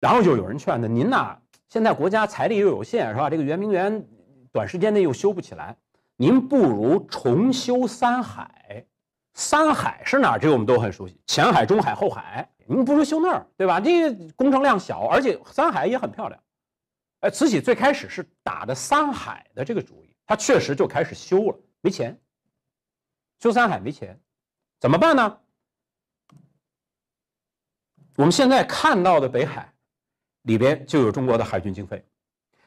然后就有人劝他：“您呐，现在国家财力又有限，是吧？这个圆明园短时间内又修不起来，您不如重修三海。三海是哪？这个我们都很熟悉，前海、中海、后海。您不如修那儿，对吧？这个工程量小，而且三海也很漂亮。哎，慈禧最开始是打的三海的这个主意，她确实就开始修了。没钱，修三海没钱，怎么办呢？我们现在看到的北海。里边就有中国的海军经费，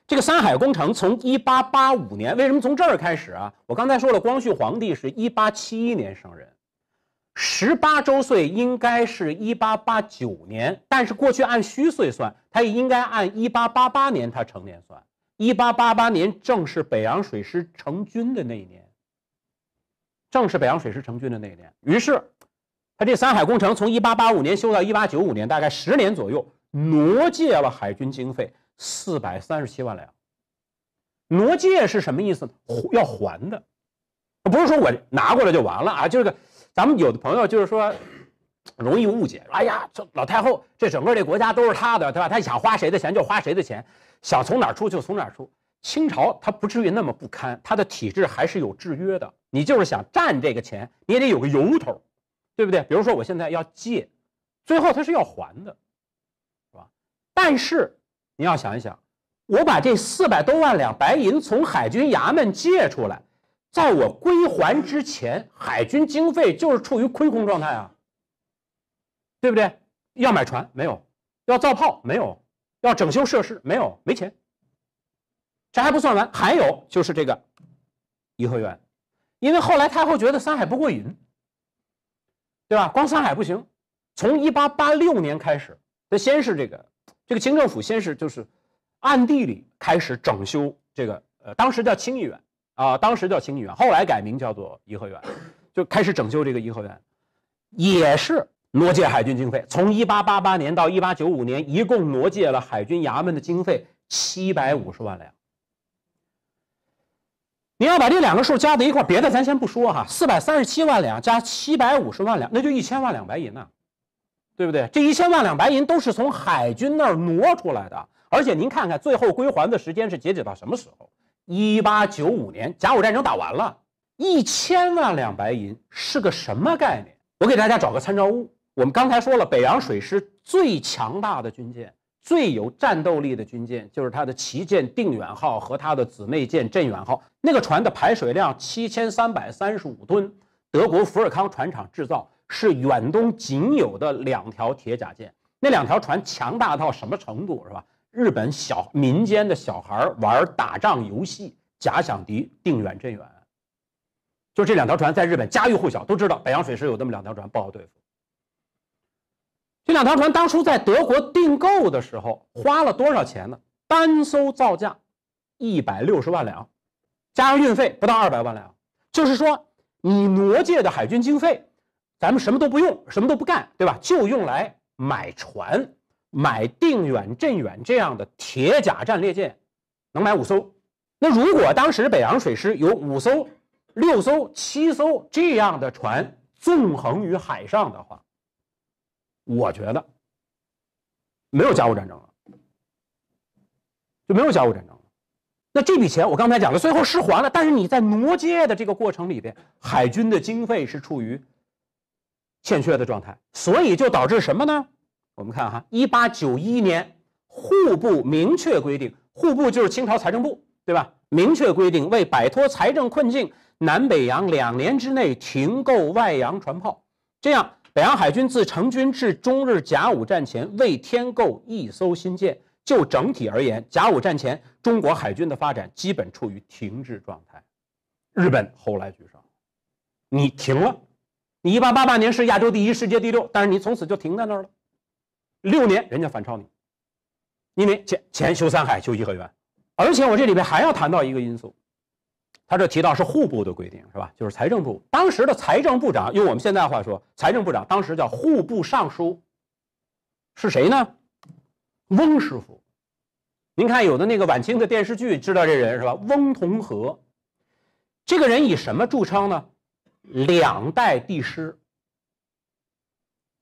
这个三海工程从一八八五年，为什么从这儿开始啊？我刚才说了，光绪皇帝是一八七一年生人，十八周岁应该是一八八九年，但是过去按虚岁算，他也应该按一八八八年他成年算。一八八八年正是北洋水师成军的那一年，正是北洋水师成军的那一年。于是，他这三海工程从一八八五年修到一八九五年，大概十年左右。挪借了海军经费四百三十七万两，挪借是什么意思呢？要还的，不是说我拿过来就完了啊。就是，咱们有的朋友就是说，容易误解。哎呀，这老太后，这整个这国家都是她的，对吧？她想花谁的钱就花谁的钱，想从哪儿出就从哪儿出。清朝它不至于那么不堪，它的体制还是有制约的。你就是想占这个钱，你也得有个由头，对不对？比如说我现在要借，最后它是要还的。但是你要想一想，我把这四百多万两白银从海军衙门借出来，在我归还之前，海军经费就是处于亏空状态啊，对不对？要买船没有，要造炮没有，要整修设施没有，没钱。这还不算完，还有就是这个颐和园，因为后来太后觉得三海不过瘾，对吧？光三海不行，从一八八六年开始，他先是这个。这个清政府先是就是暗地里开始整修这个，呃，当时叫清漪园啊，当时叫清漪园，后来改名叫做颐和园，就开始整修这个颐和园，也是挪借海军经费，从一八八八年到一八九五年，一共挪借了海军衙门的经费七百五十万两。你要把这两个数加在一块，别的咱先不说哈，四百三十七万两加七百五十万两，那就一千万两白银呐。对不对？这一千万两白银都是从海军那儿挪出来的，而且您看看，最后归还的时间是截止到什么时候？一八九五年，甲午战争打完了。一千万两白银是个什么概念？我给大家找个参照物。我们刚才说了，北洋水师最强大的军舰、最有战斗力的军舰，就是它的旗舰定远号和它的姊妹舰镇远号。那个船的排水量七千三百三十五吨，德国福尔康船厂制造。是远东仅有的两条铁甲舰，那两条船强大到什么程度，是吧？日本小民间的小孩玩打仗游戏，假想敌定远、镇远，就这两条船在日本家喻户晓，都知道北洋水师有这么两条船不好对付。这两条船当初在德国订购的时候花了多少钱呢？单艘造价一百六十万两，加上运费不到二百万两，就是说你挪借的海军经费。咱们什么都不用，什么都不干，对吧？就用来买船，买定远、镇远这样的铁甲战列舰，能买五艘。那如果当时北洋水师有五艘、六艘、七艘这样的船纵横于海上的话，我觉得没有甲午战争了，就没有甲午战争了。那这笔钱，我刚才讲了，最后是还了，但是你在挪借的这个过程里边，海军的经费是处于。欠缺的状态，所以就导致什么呢？我们看哈，一八九一年，户部明确规定，户部就是清朝财政部，对吧？明确规定为摆脱财政困境，南北洋两年之内停购外洋船炮。这样，北洋海军自成军至中日甲午战前未添购一艘新舰。就整体而言，甲午战前中国海军的发展基本处于停滞状态。日本后来居上，你停了。你一八八八年是亚洲第一，世界第六，但是你从此就停在那儿了。六年，人家反超你。因为钱钱修三海，修颐和园，而且我这里边还要谈到一个因素，他这提到是户部的规定，是吧？就是财政部当时的财政部长，用我们现在话说，财政部长当时叫户部尚书，是谁呢？翁师傅，您看有的那个晚清的电视剧知道这人是吧？翁同龢，这个人以什么著称呢？两代帝师，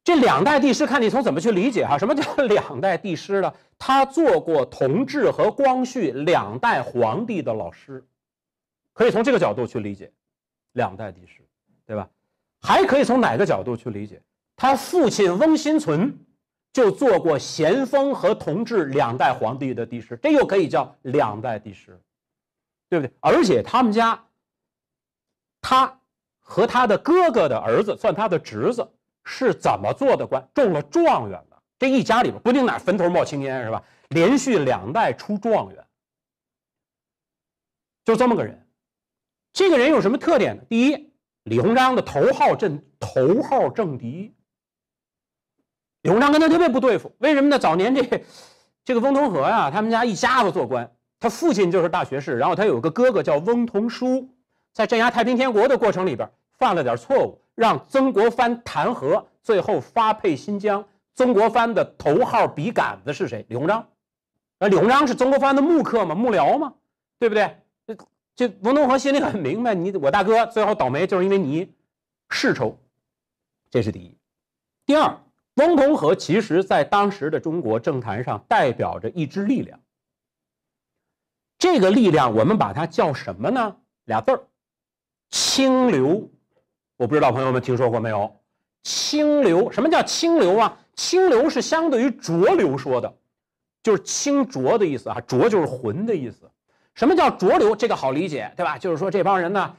这两代帝师看你从怎么去理解哈？什么叫 两代帝师呢？他做过同治和光绪两代皇帝的老师，可以从这个角度去理解两代帝师，对吧？还可以从哪个角度去理解？他父亲翁心存就做过咸丰和同治两代皇帝的帝师，这又可以叫两代帝师，对不对？而且他们家，他。和他的哥哥的儿子算他的侄子，是怎么做的官？中了状元的这一家里边，不定哪坟头冒青烟是吧？连续两代出状元，就这么个人。这个人有什么特点呢？第一，李鸿章的头号政头号政敌，李鸿章跟他特别不对付。为什么呢？早年这这个翁同龢呀，他们家一家子做官，他父亲就是大学士，然后他有个哥哥叫翁同书。在镇压太平天国的过程里边，犯了点错误，让曾国藩弹劾，最后发配新疆。曾国藩的头号笔杆子是谁？李鸿章。啊，李鸿章是曾国藩的幕客嘛，幕僚嘛，对不对？这这，翁同和心里很明白，你我大哥最后倒霉，就是因为你世仇。这是第一。第二，翁同和其实在当时的中国政坛上代表着一支力量。这个力量，我们把它叫什么呢？俩字儿。清流，我不知道朋友们听说过没有？清流，什么叫清流啊？清流是相对于浊流说的，就是清浊的意思啊，浊就是浑的意思。什么叫浊流？这个好理解，对吧？就是说这帮人呢，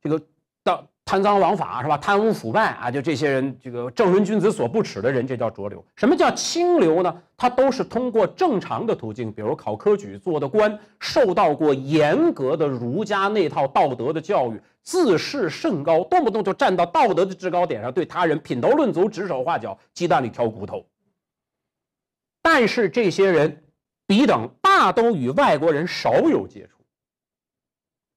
这个到。贪赃枉法是吧？贪污腐败啊，就这些人，这个正人君子所不齿的人，这叫浊流。什么叫清流呢？他都是通过正常的途径，比如考科举做的官，受到过严格的儒家那套道德的教育，自视甚高，动不动就站到道德的制高点上，对他人品头论足、指手画脚、鸡蛋里挑骨头。但是这些人，彼等大都与外国人少有接触。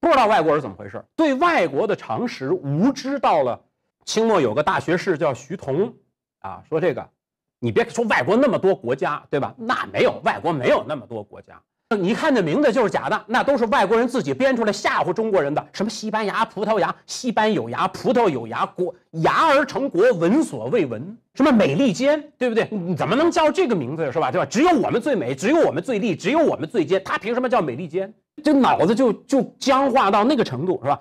不知道外国人怎么回事，对外国的常识无知到了。清末有个大学士叫徐桐，啊，说这个，你别说外国那么多国家，对吧？那没有，外国没有那么多国家。你看这名字就是假的，那都是外国人自己编出来吓唬中国人的。什么西班牙、葡萄牙、西班牙有牙、葡萄有牙国牙而成国，闻所未闻。什么美利坚，对不对？你怎么能叫这个名字是吧？对吧？只有我们最美，只有我们最利，只有我们最坚。他凭什么叫美利坚？这脑子就就僵化到那个程度，是吧？